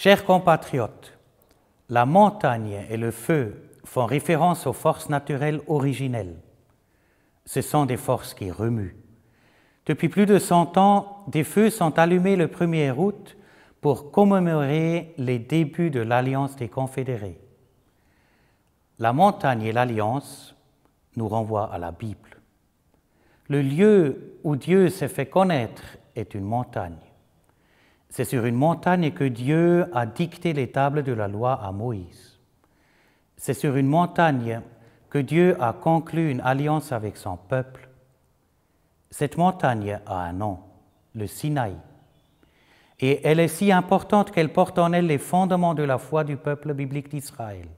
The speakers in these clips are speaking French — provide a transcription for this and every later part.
Chers compatriotes, la montagne et le feu font référence aux forces naturelles originelles. Ce sont des forces qui remuent. Depuis plus de 100 ans, des feux sont allumés le 1er août pour commémorer les débuts de l'Alliance des Confédérés. La montagne et l'Alliance nous renvoient à la Bible. Le lieu où Dieu s'est fait connaître est une montagne. C'est sur une montagne que Dieu a dicté les tables de la loi à Moïse. C'est sur une montagne que Dieu a conclu une alliance avec son peuple. Cette montagne a un nom, le Sinaï. Et elle est si importante qu'elle porte en elle les fondements de la foi du peuple biblique d'Israël.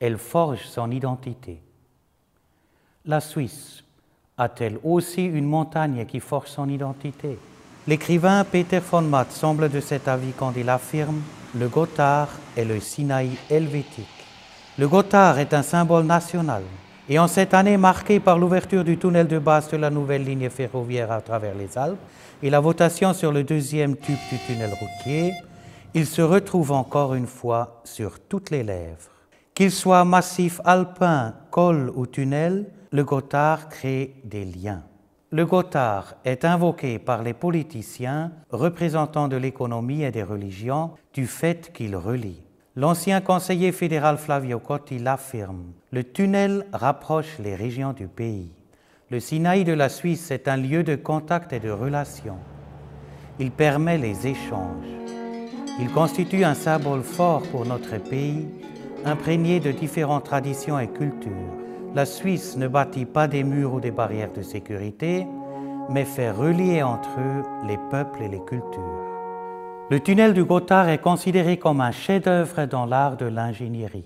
Elle forge son identité. La Suisse a-t-elle aussi une montagne qui forge son identité L'écrivain Peter von Matt semble de cet avis quand il affirme Le Gotthard est le Sinaï helvétique. Le Gotthard est un symbole national et en cette année marquée par l'ouverture du tunnel de base de la nouvelle ligne ferroviaire à travers les Alpes et la votation sur le deuxième tube du tunnel routier, il se retrouve encore une fois sur toutes les lèvres. Qu'il soit massif alpin, col ou tunnel, le Gotthard crée des liens. Le Gothard est invoqué par les politiciens, représentants de l'économie et des religions, du fait qu'il relie. L'ancien conseiller fédéral Flavio Cotti l'affirme. Le tunnel rapproche les régions du pays. Le Sinaï de la Suisse est un lieu de contact et de relations. Il permet les échanges. Il constitue un symbole fort pour notre pays, imprégné de différentes traditions et cultures la Suisse ne bâtit pas des murs ou des barrières de sécurité, mais fait relier entre eux les peuples et les cultures. Le tunnel du Gothard est considéré comme un chef-d'œuvre dans l'art de l'ingénierie.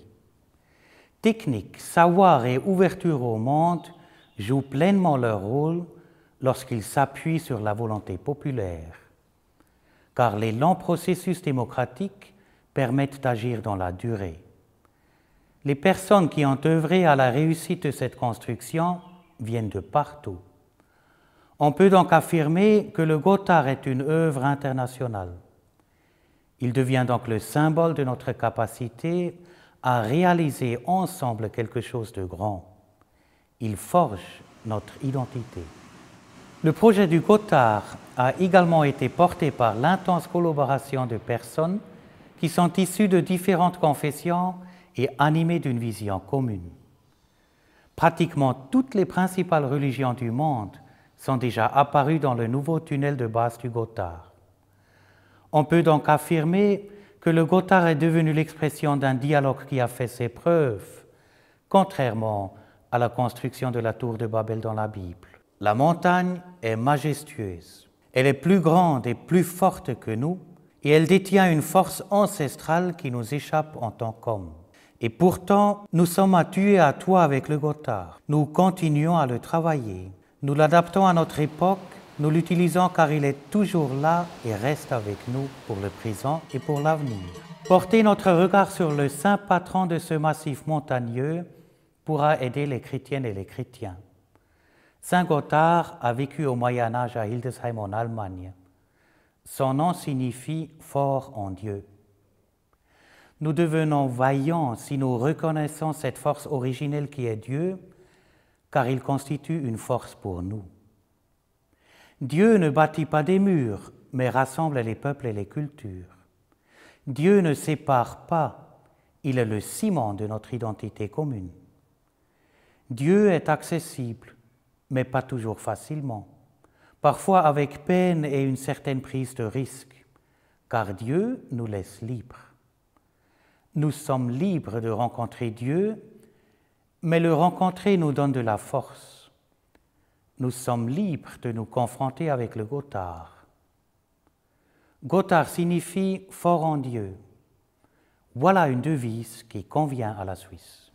Technique, savoir et ouverture au monde jouent pleinement leur rôle lorsqu'ils s'appuient sur la volonté populaire, car les longs processus démocratiques permettent d'agir dans la durée. Les personnes qui ont œuvré à la réussite de cette construction viennent de partout. On peut donc affirmer que le Gothard est une œuvre internationale. Il devient donc le symbole de notre capacité à réaliser ensemble quelque chose de grand. Il forge notre identité. Le projet du Gothard a également été porté par l'intense collaboration de personnes qui sont issues de différentes confessions et animé d'une vision commune. Pratiquement toutes les principales religions du monde sont déjà apparues dans le nouveau tunnel de base du Gothard. On peut donc affirmer que le Gothard est devenu l'expression d'un dialogue qui a fait ses preuves, contrairement à la construction de la tour de Babel dans la Bible. La montagne est majestueuse. Elle est plus grande et plus forte que nous, et elle détient une force ancestrale qui nous échappe en tant qu'hommes. Et pourtant, nous sommes à tuer à toi avec le Gothard. Nous continuons à le travailler. Nous l'adaptons à notre époque. Nous l'utilisons car il est toujours là et reste avec nous pour le présent et pour l'avenir. Porter notre regard sur le saint patron de ce massif montagneux pourra aider les chrétiennes et les chrétiens. Saint Gothard a vécu au Moyen Âge à Hildesheim en Allemagne. Son nom signifie fort en Dieu. Nous devenons vaillants si nous reconnaissons cette force originelle qui est Dieu, car il constitue une force pour nous. Dieu ne bâtit pas des murs, mais rassemble les peuples et les cultures. Dieu ne sépare pas, il est le ciment de notre identité commune. Dieu est accessible, mais pas toujours facilement, parfois avec peine et une certaine prise de risque, car Dieu nous laisse libres. Nous sommes libres de rencontrer Dieu, mais le rencontrer nous donne de la force. Nous sommes libres de nous confronter avec le Gothard. Gotthard signifie fort en Dieu. Voilà une devise qui convient à la Suisse.